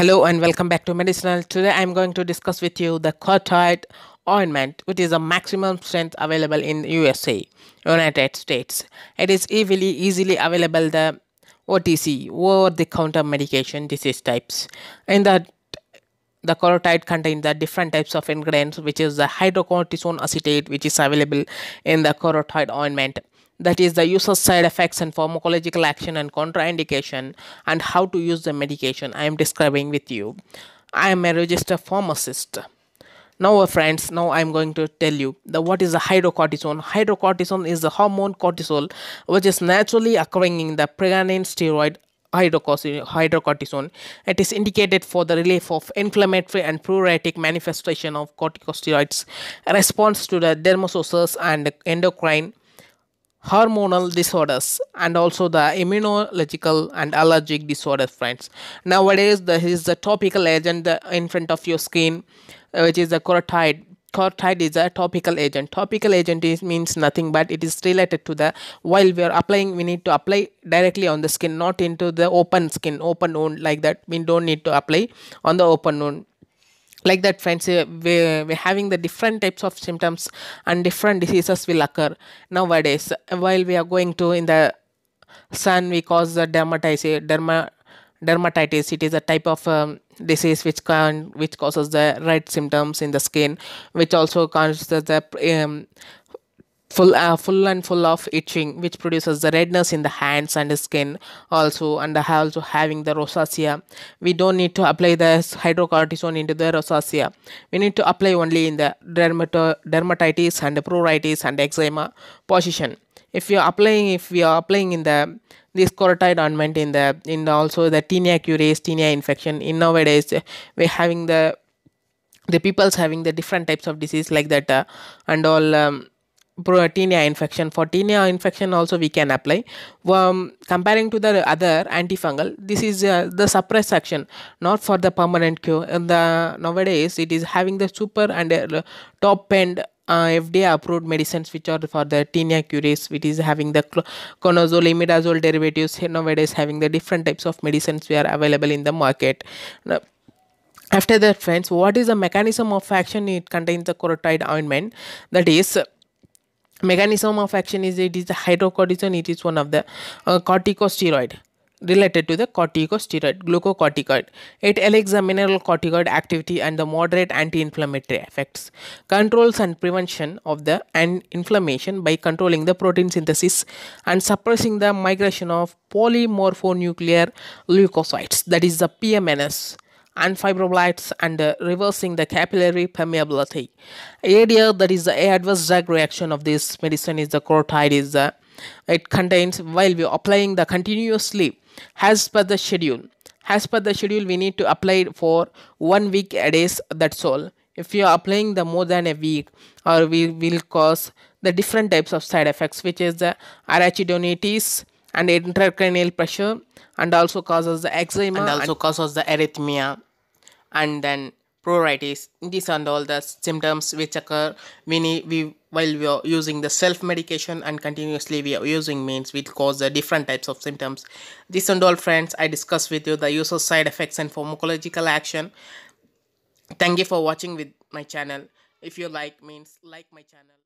Hello and welcome back to Medicinal. Today I'm going to discuss with you the carotid ointment which is the maximum strength available in USA, United States. It is easily easily available the OTC over the counter medication disease types. In that the carotid contains the different types of ingredients which is the hydrocortisone acetate which is available in the carotid ointment that is the user's side effects and pharmacological action and contraindication and how to use the medication I am describing with you. I am a registered pharmacist. Now uh, friends, now I am going to tell you the, what is the hydrocortisone. Hydrocortisone is the hormone cortisol which is naturally occurring in the pregnant steroid hydrocortisone. It is indicated for the relief of inflammatory and pruritic manifestation of corticosteroids, response to the dermosources and endocrine hormonal disorders and also the immunological and allergic disorders friends nowadays is a topical agent in front of your skin uh, which is the cortide. Cortide is a topical agent topical agent is, means nothing but it is related to the while we are applying we need to apply directly on the skin not into the open skin open wound like that we don't need to apply on the open wound like that friends we, we're having the different types of symptoms and different diseases will occur nowadays while we are going to in the sun we cause the dermatitis derma, dermatitis it is a type of um, disease which can which causes the red symptoms in the skin which also causes the um, full uh, full and full of itching which produces the redness in the hands and the skin also and also having the rosacea we don't need to apply the hydrocortisone into the rosacea we need to apply only in the dermato- dermatitis and pruritis and eczema position if you are applying if we are applying in the this corticoid ointment in the in the, also the tinea curis tinea infection in nowadays we're having the the people's having the different types of disease like that uh, and all um, tinea infection. For tinea infection also we can apply. Um, comparing to the other antifungal, this is uh, the suppressed action, not for the permanent cure. And the nowadays it is having the super and uh, top end uh, FDA approved medicines which are for the tinea cures, which is having the conazole, imidazole derivatives. Nowadays having the different types of medicines we are available in the market. Now, after that friends what is the mechanism of action it contains the carotid ointment that is mechanism of action is it is the hydrocortisone it is one of the uh, corticosteroid related to the corticosteroid glucocorticoid it allows the mineral corticoid activity and the moderate anti-inflammatory effects controls and prevention of the and inflammation by controlling the protein synthesis and suppressing the migration of polymorphonuclear leukocytes that is the pmns and fibroblasts and uh, reversing the capillary permeability. Area that is the adverse drug reaction of this medicine is the carotid is the it contains while we are applying the continuously as per the schedule. As per the schedule we need to apply it for one week a day that's all. If you are applying the more than a week or we will cause the different types of side effects which is the arachidonitis and intracranial pressure and also causes the eczema and also and causes the arrhythmia and then pruritus these are all the symptoms which occur when we while we are using the self medication and continuously we are using means which cause the different types of symptoms this and all friends i discuss with you the usual side effects and pharmacological action thank you for watching with my channel if you like means like my channel